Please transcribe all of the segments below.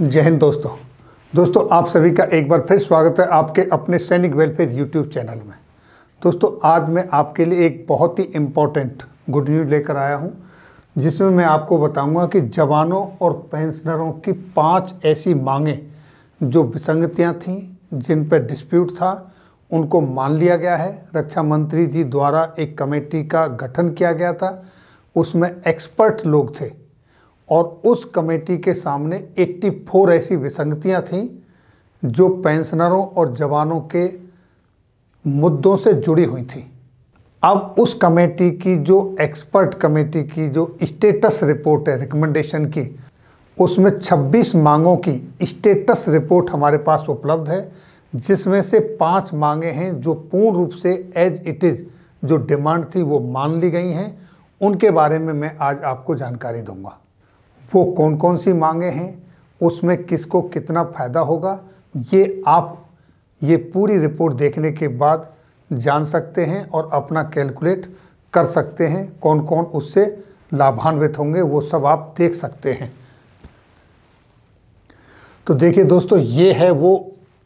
जय हिंद दोस्तों दोस्तों आप सभी का एक बार फिर स्वागत है आपके अपने सैनिक वेलफेयर यूट्यूब चैनल में दोस्तों आज मैं आपके लिए एक बहुत ही इम्पोर्टेंट गुड न्यूज़ लेकर आया हूं जिसमें मैं आपको बताऊंगा कि जवानों और पेंशनरों की पांच ऐसी मांगें जो विसंगतियां थीं जिन पर डिस्प्यूट था उनको मान लिया गया है रक्षा मंत्री जी द्वारा एक कमेटी का गठन किया गया था उसमें एक्सपर्ट लोग थे और उस कमेटी के सामने 84 ऐसी विसंगतियां थीं जो पेंशनरों और जवानों के मुद्दों से जुड़ी हुई थी अब उस कमेटी की जो एक्सपर्ट कमेटी की जो स्टेटस रिपोर्ट है रिकमेंडेशन की उसमें 26 मांगों की स्टेटस रिपोर्ट हमारे पास उपलब्ध है जिसमें से पांच मांगे हैं जो पूर्ण रूप से एज इट इज़ जो डिमांड थी वो मान ली गई हैं उनके बारे में मैं आज आपको जानकारी दूंगा वो कौन कौन सी मांगे हैं उसमें किसको कितना फ़ायदा होगा ये आप ये पूरी रिपोर्ट देखने के बाद जान सकते हैं और अपना कैलकुलेट कर सकते हैं कौन कौन उससे लाभान्वित होंगे वो सब आप देख सकते हैं तो देखिए दोस्तों ये है वो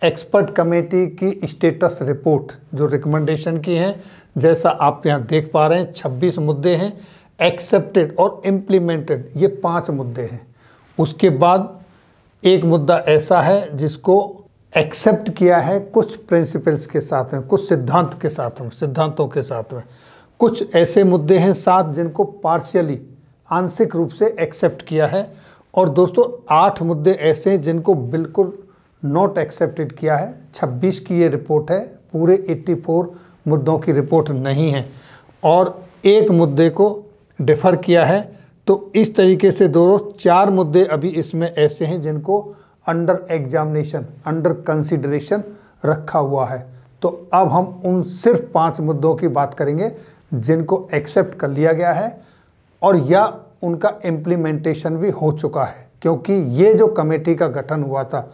एक्सपर्ट कमेटी की स्टेटस रिपोर्ट जो रिकमेंडेशन की है जैसा आप यहाँ देख पा रहे हैं 26 मुद्दे हैं एक्सेप्टेड और इम्प्लीमेंटेड ये पांच मुद्दे हैं उसके बाद एक मुद्दा ऐसा है जिसको एक्सेप्ट किया है कुछ प्रिंसिपल्स के साथ में कुछ सिद्धांत के साथ में सिद्धांतों के साथ में कुछ ऐसे मुद्दे हैं साथ जिनको पार्शियली आंशिक रूप से एक्सेप्ट किया है और दोस्तों आठ मुद्दे ऐसे हैं जिनको बिल्कुल नॉट एक्सेप्टेड किया है छब्बीस की ये रिपोर्ट है पूरे 84 मुद्दों की रिपोर्ट नहीं है और एक मुद्दे को डिफ़र किया है तो इस तरीके से दोनों चार मुद्दे अभी इसमें ऐसे हैं जिनको अंडर एग्जामिनेशन अंडर कंसिडरेशन रखा हुआ है तो अब हम उन सिर्फ पांच मुद्दों की बात करेंगे जिनको एक्सेप्ट कर लिया गया है और या उनका इम्प्लीमेंटेशन भी हो चुका है क्योंकि ये जो कमेटी का गठन हुआ था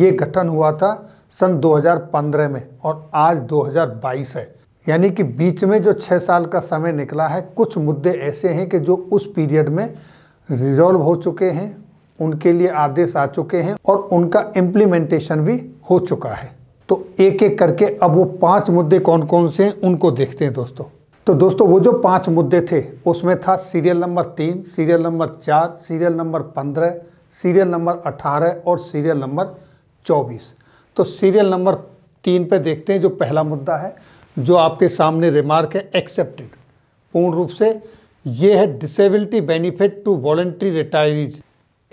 ये गठन हुआ था सन 2015 में और आज 2022 है यानी कि बीच में जो छः साल का समय निकला है कुछ मुद्दे ऐसे हैं कि जो उस पीरियड में रिजॉल्व हो चुके हैं उनके लिए आदेश आ चुके हैं और उनका इम्प्लीमेंटेशन भी हो चुका है तो एक एक करके अब वो पांच मुद्दे कौन कौन से हैं उनको देखते हैं दोस्तों तो दोस्तों वो जो पांच मुद्दे थे उसमें था सीरियल नंबर तीन सीरियल नंबर चार सीरियल नंबर पंद्रह सीरियल नंबर अठारह और सीरियल नंबर चौबीस तो सीरियल नंबर तीन पे देखते हैं जो पहला मुद्दा है जो आपके सामने रिमार्क है एक्सेप्टेड पूर्ण रूप से ये है disability benefit to voluntary retirees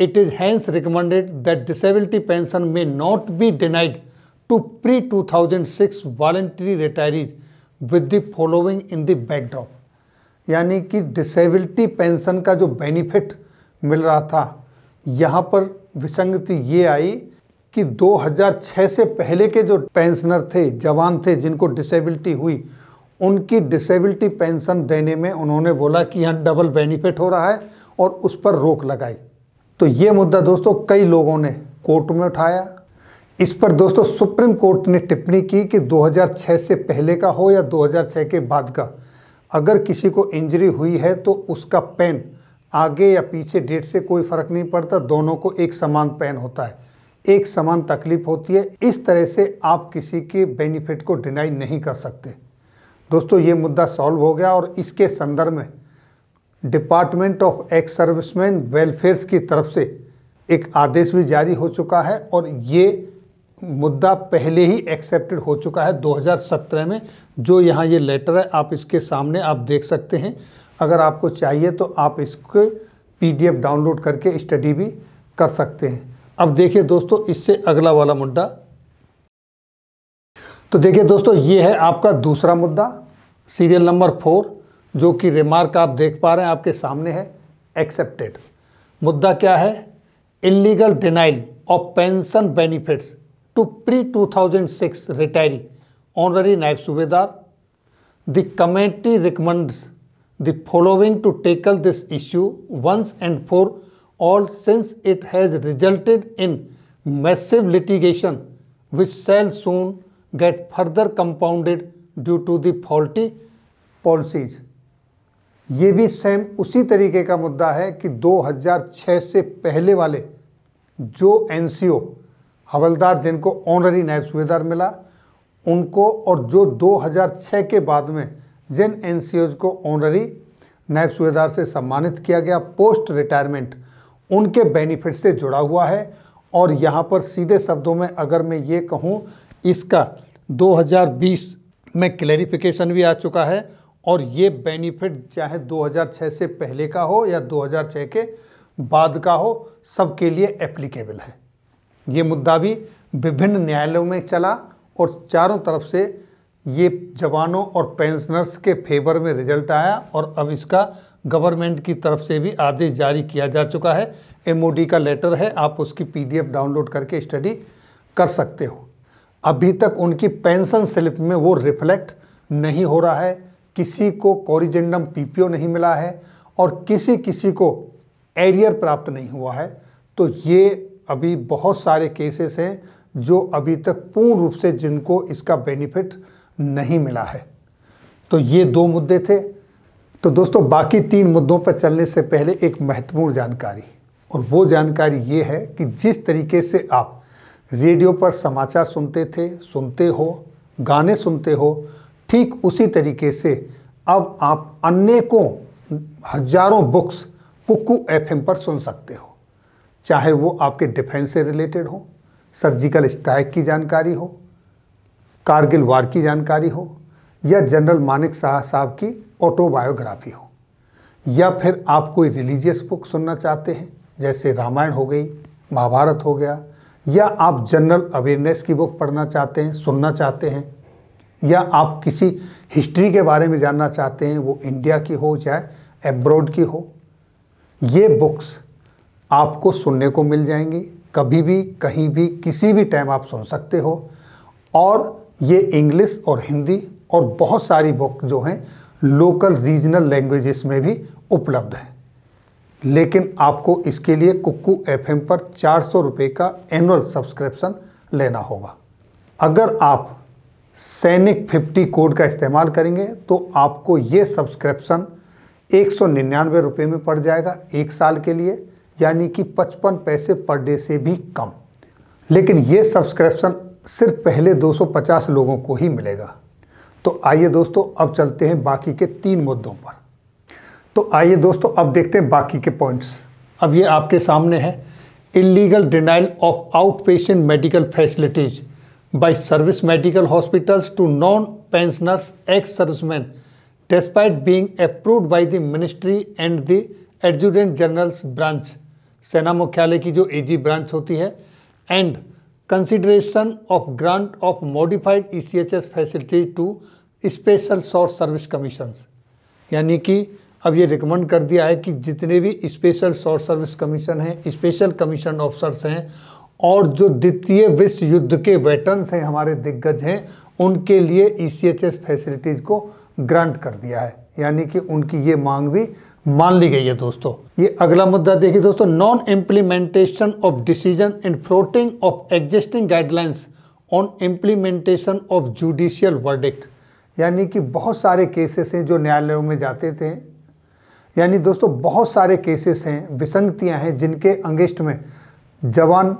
it is hence recommended that disability pension may not be denied to pre 2006 voluntary retirees with the following in the backdrop यानी कि डिसेबिलिटी पेंशन का जो बेनिफिट मिल रहा था यहाँ पर विसंगति ये आई कि 2006 से पहले के जो पेंशनर थे जवान थे जिनको डिसेबिलिटी हुई उनकी डिसेबिलिटी पेंशन देने में उन्होंने बोला कि यहाँ डबल बेनिफिट हो रहा है और उस पर रोक लगाई तो ये मुद्दा दोस्तों कई लोगों ने कोर्ट में उठाया इस पर दोस्तों सुप्रीम कोर्ट ने टिप्पणी की कि 2006 से पहले का हो या 2006 के बाद का अगर किसी को इंजरी हुई है तो उसका पेन आगे या पीछे डेट से कोई फर्क नहीं पड़ता दोनों को एक समान पेन होता है एक समान तकलीफ होती है इस तरह से आप किसी के बेनिफिट को डिनाई नहीं कर सकते दोस्तों ये मुद्दा सॉल्व हो गया और इसके संदर्भ में department of ex servicemen welfares की तरफ से एक आदेश भी जारी हो चुका है और ये मुद्दा पहले ही एक्सेप्टेड हो चुका है 2017 में जो यहाँ ये लेटर है आप इसके सामने आप देख सकते हैं अगर आपको चाहिए तो आप इसको पीडीएफ डाउनलोड करके स्टडी भी कर सकते हैं अब देखिए दोस्तों इससे अगला वाला मुद्दा तो देखिए दोस्तों ये है आपका दूसरा मुद्दा सीरियल नंबर फोर जो कि रिमार्क आप देख पा रहे हैं आपके सामने है एक्सेप्टेड मुद्दा क्या है illegal denial of pension benefits to pre 2006 retiree honorary Naib Subedar the committee recommends the following to tackle this issue once and for all since it has resulted in massive litigation which shall soon get further compounded due to the faulty policies. ये भी same उसी तरीके का मुद्दा है कि 2006 से पहले वाले जो एन हवलदार जिनको ऑनरी नायब सूबेदार मिला उनको और जो 2006 के बाद में जिन एन को ऑनरी नायब सूबेदार से सम्मानित किया गया पोस्ट रिटायरमेंट उनके बेनिफिट से जुड़ा हुआ है और यहाँ पर सीधे शब्दों में अगर मैं ये कहूँ इसका 2020 में क्लैरिफिकेशन भी आ चुका है और ये बेनिफिट चाहे 2006 से पहले का हो या 2006 के बाद का हो सबके लिए एप्लीकेबल है ये मुद्दा भी विभिन्न न्यायालयों में चला और चारों तरफ से ये जवानों और पेंशनर्स के फेवर में रिजल्ट आया और अब इसका गवर्नमेंट की तरफ से भी आदेश जारी किया जा चुका है एमओडी का लेटर है आप उसकी पीडीएफ डाउनलोड करके स्टडी कर सकते हो अभी तक उनकी पेंशन स्लिप में वो रिफ्लेक्ट नहीं हो रहा है किसी को कॉरिजेंडम पीपीओ नहीं मिला है और किसी किसी को एरियर प्राप्त नहीं हुआ है तो ये अभी बहुत सारे केसेस हैं जो अभी तक पूर्ण रूप से जिनको इसका बेनिफिट नहीं मिला है तो ये दो मुद्दे थे तो दोस्तों बाकी तीन मुद्दों पर चलने से पहले एक महत्वपूर्ण जानकारी और वो जानकारी ये है कि जिस तरीके से आप रेडियो पर समाचार सुनते थे सुनते हो गाने सुनते हो ठीक उसी तरीके से अब आप अनेकों हजारों बुक्स कुकू एफएम पर सुन सकते हो चाहे वो आपके डिफेंस से रिलेटेड हो सर्जिकल स्ट्राइक की जानकारी हो कारगिल वार की जानकारी हो या जनरल मानिक शाह साहब की ऑटोबायोग्राफी हो या फिर आप कोई रिलीजियस बुक सुनना चाहते हैं जैसे रामायण हो गई महाभारत हो गया या आप जनरल अवेयरनेस की बुक पढ़ना चाहते हैं सुनना चाहते हैं या आप किसी हिस्ट्री के बारे में जानना चाहते हैं वो इंडिया की हो चाहे एब्रॉड की हो ये बुक्स आपको सुनने को मिल जाएंगी कभी भी कहीं भी किसी भी टाइम आप सुन सकते हो और ये इंग्लिश और हिंदी और बहुत सारी बुक जो हैं लोकल रीजनल लैंग्वेजेस में भी उपलब्ध है लेकिन आपको इसके लिए कुकू एफ पर चार सौ रुपये का एनुअल सब्सक्रिप्शन लेना होगा अगर आप सैनिक 50 कोड का इस्तेमाल करेंगे तो आपको ये सब्सक्रिप्शन एक सौ निन्यानवे रुपये में पड़ जाएगा एक साल के लिए यानी कि पचपन पैसे पर डे से भी कम लेकिन ये सब्सक्रिप्शन सिर्फ पहले 250 लोगों को ही मिलेगा तो आइए दोस्तों अब चलते हैं बाकी के तीन मुद्दों पर तो आइए दोस्तों अब देखते हैं बाकी के पॉइंट्स अब ये आपके सामने है illegal denial of out patient medical facilities by service medical hospitals to non pensioners ex servicemen despite being approved by the ministry and the adjutant generals branch सेना मुख्यालय की जो एजी ब्रांच होती है and consideration of grant of modified ECHS facility to special short service commissions यानी कि अब ये रिकमेंड कर दिया है कि जितने भी स्पेशल शॉर्ट सर्विस कमीशन हैं स्पेशल कमीशन ऑफिसर्स हैं और जो द्वितीय विश्व युद्ध के वेटरन्स हैं हमारे दिग्गज हैं उनके लिए ई e फैसिलिटीज़ को ग्रांट कर दिया है यानी कि उनकी ये मांग भी मान ली गई है दोस्तों ये अगला मुद्दा देखिए दोस्तों non implementation of decision and floating of existing guidelines on implementation of judicial verdict यानी कि बहुत सारे केसेस हैं जो न्यायालयों में जाते थे यानी दोस्तों बहुत सारे केसेस हैं विसंगतियां हैं जिनके अंगेस्ट में जवान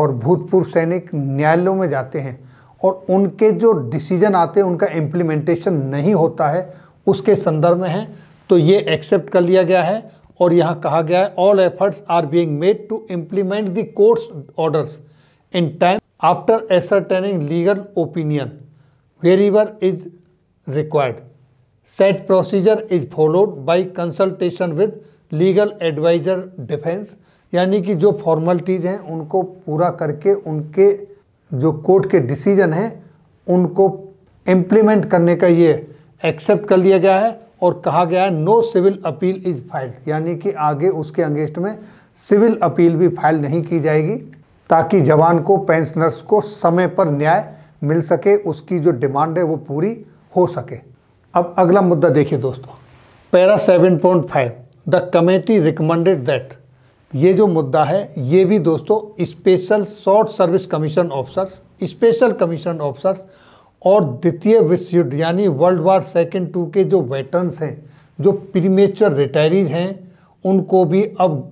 और भूतपूर्व सैनिक न्यायालयों में जाते हैं और उनके जो डिसीजन आते हैं उनका इम्प्लीमेंटेशन नहीं होता है उसके संदर्भ में है तो ये एक्सेप्ट कर लिया गया है और यहाँ कहा गया है all efforts are being made to implement the courts orders in time after ascertaining legal opinion wherever is required set procedure is followed by consultation with legal adviser defence यानी कि जो फॉर्मलिटीज़ हैं उनको पूरा करके उनके जो कोर्ट के डिसीजन हैं उनको इम्प्लीमेंट करने का ये एक्सेप्ट कर लिया गया है और कहा गया है no civil appeal is filed यानी कि आगे उसके अंगेस्ट में सिविल अपील भी फाइल नहीं की जाएगी ताकि जवान को पेंशनर्स को समय पर न्याय मिल सके उसकी जो डिमांड है वो पूरी हो सके अब अगला मुद्दा देखिए दोस्तों para seven point five the committee recommended that ये जो मुद्दा है ये भी दोस्तों special short service commission officers special commission officers और द्वितीय विश्व युद्ध यानी वर्ल्ड वार सेकेंड टू के जो वेटर्नस हैं जो प्रीमेचर रिटायरीज हैं उनको भी अब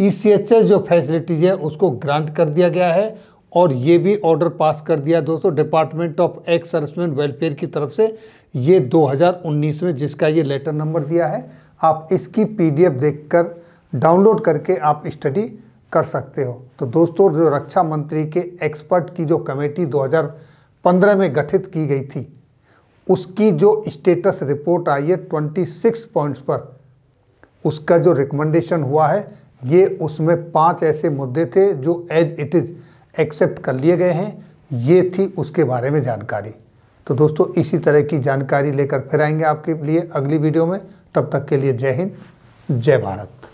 ई e जो फैसिलिटीज़ है उसको ग्रांट कर दिया गया है और ये भी ऑर्डर पास कर दिया दोस्तों department of ex servicemen welfare की तरफ से ये 2019 में जिसका ये लेटर नंबर दिया है आप इसकी पीडीएफ देखकर डाउनलोड करके आप स्टडी कर सकते हो तो दोस्तों जो रक्षा मंत्री के एक्सपर्ट की जो कमेटी 2000 पंद्रह में गठित की गई थी उसकी जो स्टेटस रिपोर्ट आई है ट्वेंटी सिक्स पॉइंट्स पर उसका जो रिकमेंडेशन हुआ है ये उसमें पांच ऐसे मुद्दे थे जो एज इट इज़ एक्सेप्ट कर लिए गए हैं ये थी उसके बारे में जानकारी तो दोस्तों इसी तरह की जानकारी लेकर फिर आएंगे आपके लिए अगली वीडियो में तब तक के लिए जय हिंद जय भारत